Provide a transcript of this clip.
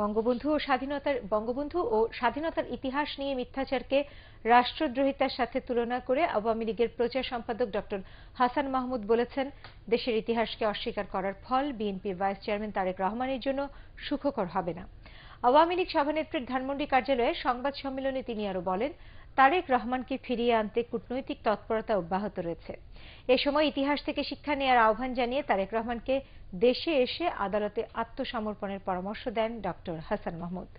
বঙ্গবন্ধু ও স্বাধীনতার বঙ্গবন্ধু ও স্বাধীনতার ইতিহাস নিয়ে মিথ্যাচারকে রাষ্ট্রদ্রোহিতার সাথে তুলনা করে আওয়ামী লীগের প্রচার সম্পাদক ডক্টর হাসান মাহমুদ বলেছেন দেশের ইতিহাসকে অস্বীকার করার ফল বিএনপির ভাইস চেয়ারম্যান তারেক রহমানের জন্য সুখকর হবে না আওয়ামী লীগ সভানেত্রীর ধানমন্ডি কার্যালয়ে সংবাদ সম্মেলনে তিনি আরো বলেন তারেক রহমানকে ফিরিয়ে আনতে কূটনৈতিক তৎপরতা অব্যাহত রয়েছে এ সময় ইতিহাস থেকে শিক্ষা নেয়ার আহ্বান জানিয়ে তারেক রহমানকে দেশে এসে আদালতে আত্মসমর্পণের পরামর্শ দেন ড হাসান মাহমুদ